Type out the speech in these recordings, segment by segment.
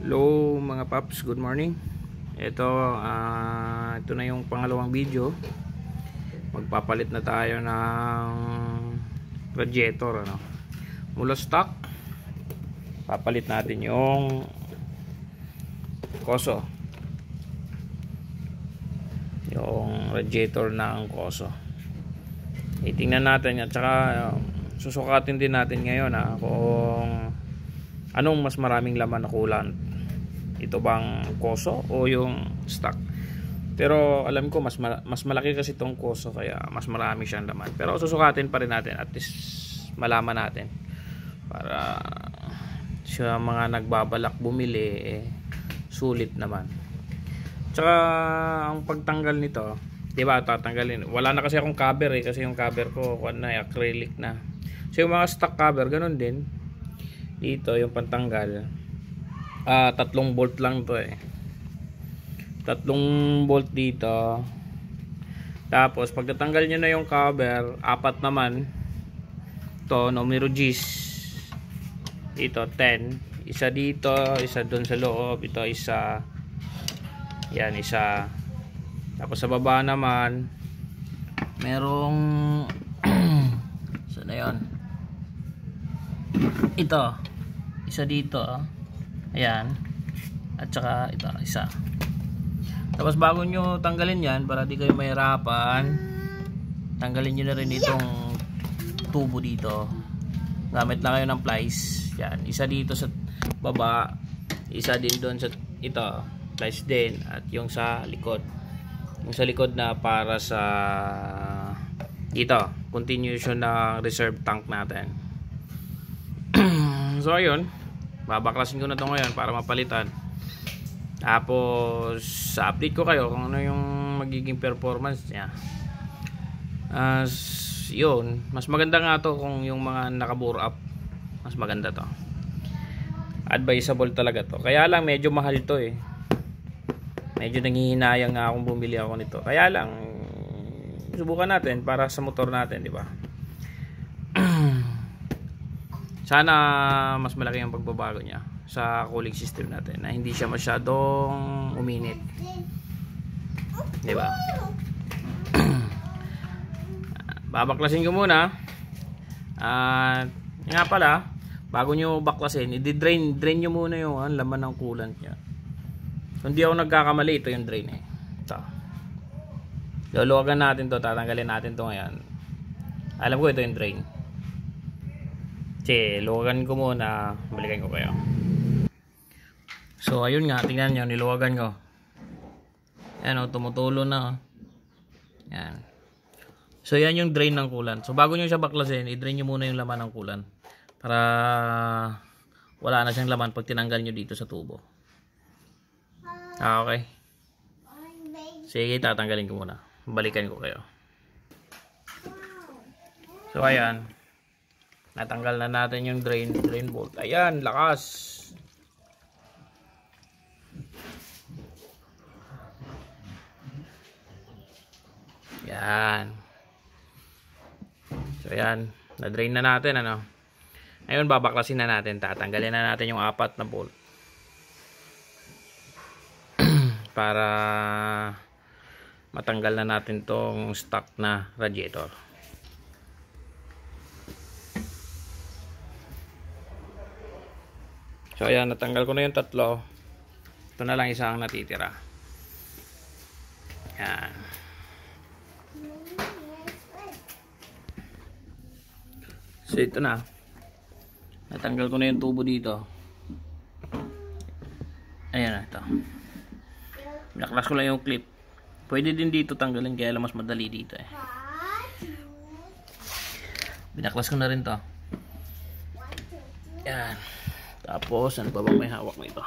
Hello mga paps, good morning. Ito, uh, ito na yung pangalawang video. Magpapalit na tayo ng radiator ano. Mula stock, papalit natin yung koso. Yung radiator ng koso. Itingnan natin at saka um, susukatin din natin ngayon ha, ah, kung anong mas maraming laman na coolant ito bang koso o yung stock pero alam ko mas mas malaki kasi itong koso kaya mas marami siyang laman pero susukatin pa rin natin at least malaman natin para sa mga nagbabalak bumili eh, sulit naman tsaka ang pagtanggal nito di ba tatanggalin wala na kasi akong cover eh kasi yung cover ko kuan na acrylic na so yung mga stock cover ganun din dito yung pantanggal ah, tatlong bolt lang to eh tatlong bolt dito tapos pag natanggal nyo na yung cover apat naman to numero G's dito 10 isa dito isa doon sa loob ito isa yan isa tapos sa baba naman merong saan na yun ito isa dito ah ayan at saka ito isa tapos bago nyo tanggalin yan para di kayo mahirapan tanggalin nyo na rin itong tubo dito gamit na kayo ng plies yan isa dito sa baba isa din doon sa ito plies din at yung sa likod yung sa likod na para sa ito. continuation ng reserve tank natin so ayun babaklasin ko na to ngayon para mapalitan tapos sa update ko kayo kung ano yung magiging performance niya as yun mas maganda nga to kung yung mga nakabore up mas maganda to advisable talaga to kaya lang medyo mahal to eh medyo nangihinayang nga akong bumili ako nito kaya lang subukan natin para sa motor natin di ba sana mas malaki ang pagbabago niya sa cooling system natin na hindi siya masyadong uminit di ba babaklasin ko muna at nga pala bago nyo baklasin i-drain drain nyo muna yung ah, laman ng coolant niya kung di ako nagkakamali ito yung drain eh ito luluwagan natin to tatanggalin natin to ngayon alam ko ito yung drain Sige, luwagan ko muna. Balikan ko kayo. So, ayun nga. Tingnan nyo, niluwagan ko. Ayan o, oh, tumutulo na o. Oh. Ayan. So, yan yung drain ng kulan. So, bago nyo siya baklasin, i-drain nyo muna yung laman ng kulan. Para wala na siyang laman pag tinanggal nyo dito sa tubo. Ah, okay. Sige, tatanggalin ko muna. Balikan ko kayo. So, ayan. Natanggal na natin yung drain, drain bolt. Ayan, lakas. Yan. So, yan. Na-drain na natin, ano. Ngayon, babaklasin na natin. Tatanggalin na natin yung apat na bolt. Para matanggal na natin tong stock na radiator. So ayan, natanggal ko na yung tatlo. Ito na lang isa ang natitira. Ayan. So ito na. Natanggal ko na yung tubo dito. Ayan na ito. Naklas ko lang yung clip. Pwede din dito tanggalin kaya lang mas madali dito eh. Binaklas ko na rin to. Ayan. Tapos, ano ba bang may hawak na ito?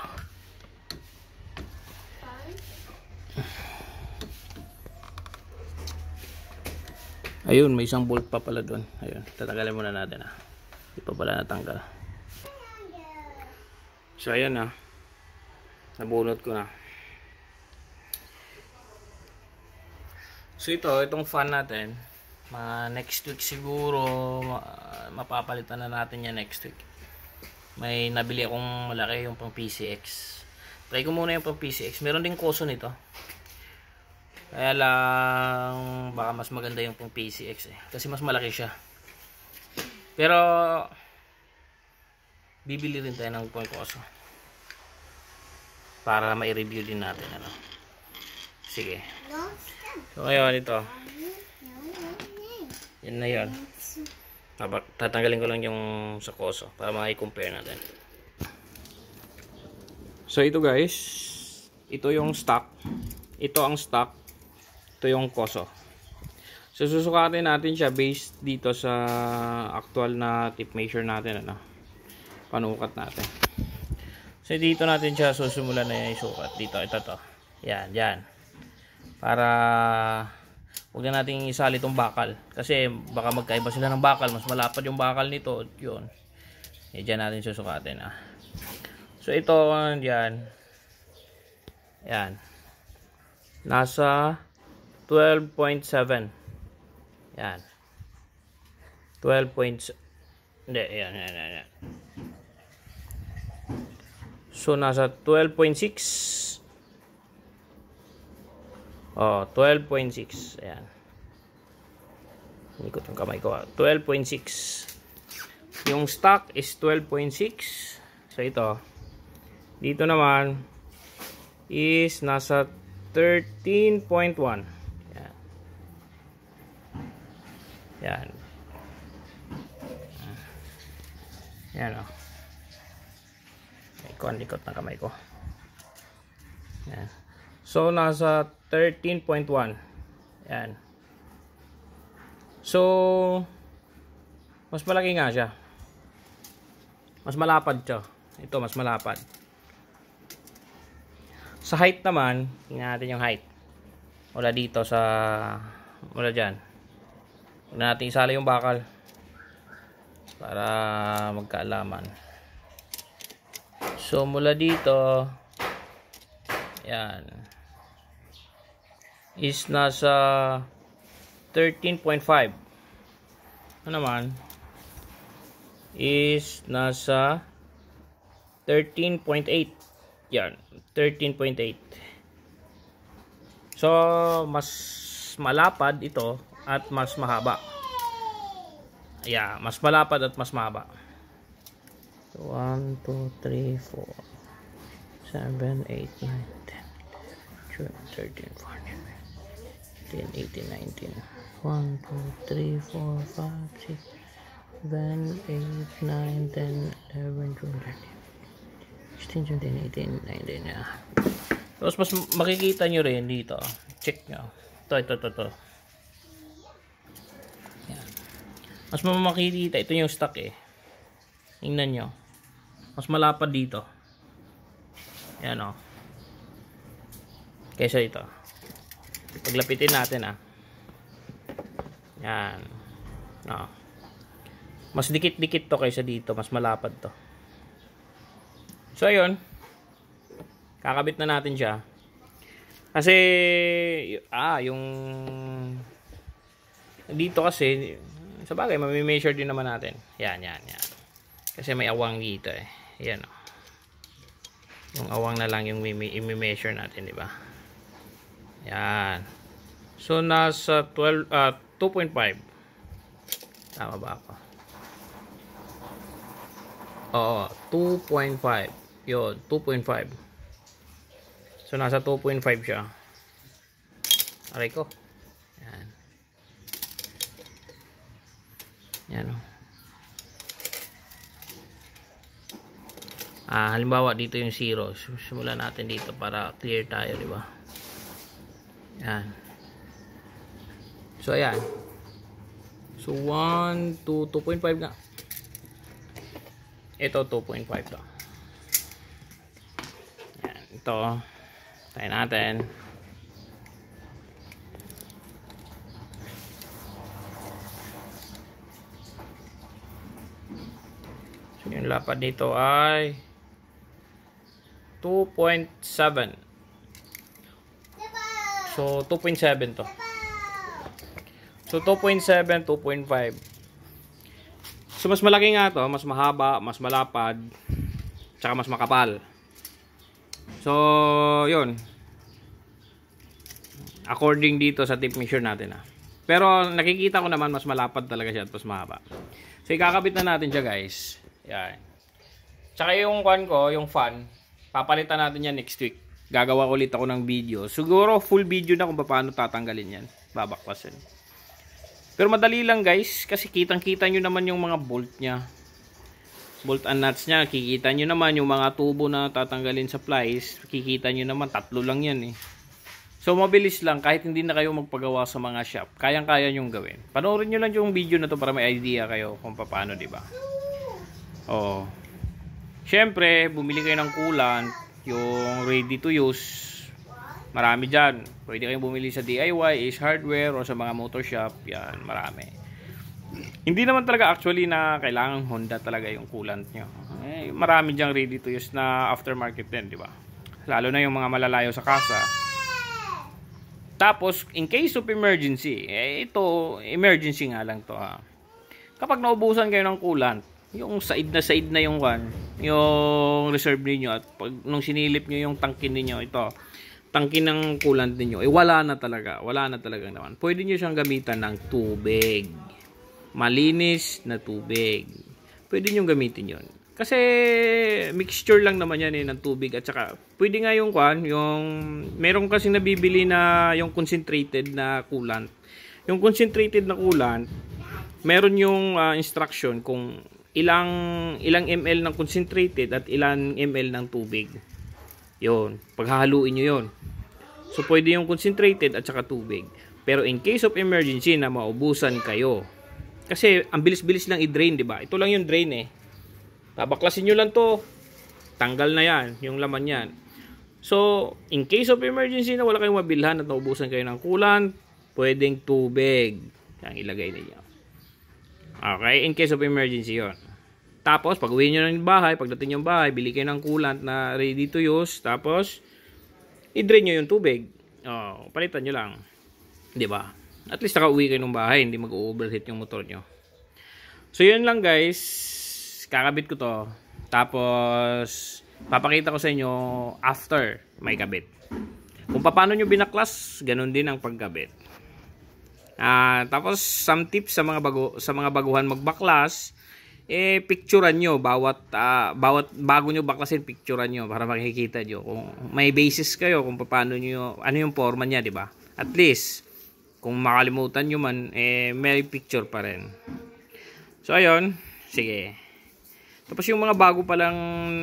Ayun, may isang bolt pa pala doon. Ayun, tatagalin muna natin ah. Hindi pa pala natanggal. So, ayun ah. Nabunot ko na. So, ito, itong fan natin. Mga next week siguro, mapapalitan na natin yan next week may nabili akong malaki yung pang PCX try ko muna yung pang PCX meron ding koso nito kaya lang baka mas maganda yung pang PCX eh kasi mas malaki siya pero bibili rin tayo ng pang koso para mai-review din natin ano sige so ngayon ito yan na yun tatanggalin ko lang yung sa koso para maki-compare natin so ito guys ito yung stock ito ang stock ito yung koso so susukatin natin siya based dito sa actual na tip measure natin ano panukat natin so dito natin siya susimulan na yung isukat dito ito to yan yan para huwag na natin isali itong bakal kasi baka magkaiba sila ng bakal mas malapad yung bakal nito yun e, dyan natin susukatin ah. so ito dyan yan nasa 12.7 yan 12 points hindi yan yan yan, yan. so nasa 12.6 Oh, 12.6. Ayan. Ikot yung kamay ko. 12.6. Ah. Yung stock is 12.6. So, ito. Dito naman is nasa 13.1. Ayan. Ayan. Ayan o. Oh. Ikon, ikot ng kamay ko. Ayan. So, nasa 13.1. Ayan. So, mas malaki nga siya. Mas malapad siya. Ito, mas malapad. Sa height naman, tingnan natin yung height. Mula dito sa, mula dyan. Huwag natin isala yung bakal. Para magkaalaman. So, mula dito, yan is nasa 13.5 ano naman is nasa 13.8 yan 13.8 so mas malapad ito at mas mahaba yeah mas malapad at mas mahaba 1 2 3 4 7 8 9 10 11 12 13 14 17, 18, 19. 1, 2, 3, 4, 5, 6, 7, 8, 9, 10, 11, 12, 16, 17, 19. Tapos mas makikita nyo rin dito. Check nyo. Ito, ito, ito, ito. Yan. Mas makikita. Ito yung stock eh. Tingnan nyo. Mas malapad dito. Yan o. Oh. Kesa ito paglapitin natin ah yan oh. mas dikit dikit to kaysa dito mas malapad to so ayun kakabit na natin siya kasi ah yung dito kasi sa bagay mamimeasure din naman natin yan yan yan kasi may awang dito eh yan oh. yung awang na lang yung imimeasure natin di ba yan. So, nasa 12, uh, 2.5. Tama ba ako? Oo, 2.5. Yo, 2.5. So, nasa 2.5 siya. Aray ko. Yan. Yan o. Oh. Ah, halimbawa, dito yung zero. Simulan natin dito para clear tayo, di ba? Ayan. So, ayan. So, 1 2, 2.5 nga. Ito, 2.5 to. Yan. Ito. Tayo natin. So, yung lapad nito ay 2.7. So, 2.7 to. So, 2.7, 2.5. So, mas malaki nga to. Mas mahaba, mas malapad, tsaka mas makapal. So, yun. According dito sa tip measure natin ah. Pero nakikita ko naman mas malapad talaga siya at mas mahaba. So ikakabit na natin siya guys. Yan. Tsaka yung kwan ko, yung fan, papalitan natin yan next week gagawa ulit ako ng video. Siguro full video na kung paano tatanggalin yan. Babakwasin. Pero madali lang guys kasi kitang-kita nyo naman yung mga bolt niya. Bolt and nuts niya. Kikita nyo naman yung mga tubo na tatanggalin sa plies. Kikita nyo naman. Tatlo lang yan eh. So mabilis lang kahit hindi na kayo magpagawa sa mga shop. Kayang-kaya nyong gawin. Panoorin nyo lang yung video na to para may idea kayo kung paano ba diba? Oo. Siyempre, bumili kayo ng coolant yung ready to use marami dyan pwede kayong bumili sa DIY Ace Hardware o sa mga motor shop yan marami hindi naman talaga actually na kailangan Honda talaga yung coolant nyo eh, marami dyan ready to use na aftermarket din di ba lalo na yung mga malalayo sa kasa tapos in case of emergency eh, ito emergency nga lang to ha kapag naubusan kayo ng coolant yung side na side na yung one yung reserve ninyo at pag nung sinilip niyo yung tangkin niyo ito tangkin ng coolant niyo eh wala na talaga wala na talaga naman pwede niyo siyang gamitan ng tubig malinis na tubig pwede niyo gamitin yon kasi mixture lang naman yan eh ng tubig at saka pwede nga yung kwan yung meron kasi nabibili na yung concentrated na coolant yung concentrated na coolant meron yung uh, instruction kung ilang ilang ml ng concentrated at ilang ml ng tubig. 'Yon, paghahaluin niyo 'yon. So pwede yung concentrated at saka tubig. Pero in case of emergency na maubusan kayo. Kasi ang bilis-bilis lang i-drain, 'di ba? Ito lang yung drain eh. Babaklasin niyo lang 'to. Tanggal na 'yan, yung laman niyan. So, in case of emergency na wala kayong mabilhan at naubusan kayo ng kulan, pwedeng tubig. Ang ilagay niya. Okay, in case of emergency yon. Tapos, pag uwi nyo ng bahay, pagdating ng bahay, bili kayo ng coolant na ready to use. Tapos, i-drain nyo yung tubig. Oh, palitan nyo lang. ba? Diba? At least nakauwi kayo ng bahay, hindi mag-overheat yung motor nyo. So, yun lang guys. Kakabit ko to. Tapos, papakita ko sa inyo after may kabit. Kung paano nyo binaklas, ganun din ang pagkabit. Uh, tapos some tips sa mga bago sa mga baguhan magbaklas eh picturean niyo bawat uh, bawat bago niyo baklasin picturean niyo para makikita niyo kung may basis kayo kung paano niyo ano yung forma niya di ba at least kung makalimutan niyo man eh may picture pa rin so ayun sige tapos yung mga bago palang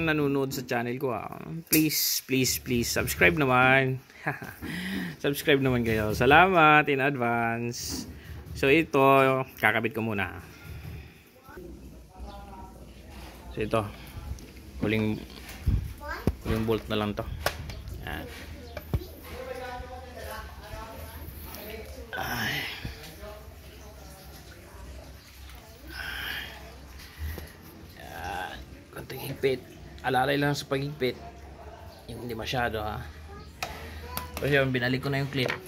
nanonood sa channel ko ah, please, please, please, subscribe naman. subscribe naman kayo. Salamat in advance. So ito, kakabit ko muna. So ito, huling, huling bolt na lang to. Yan. pagigpit alalay lang sa pagigpit yung hindi masyado ha so yun binalik ko na yung clip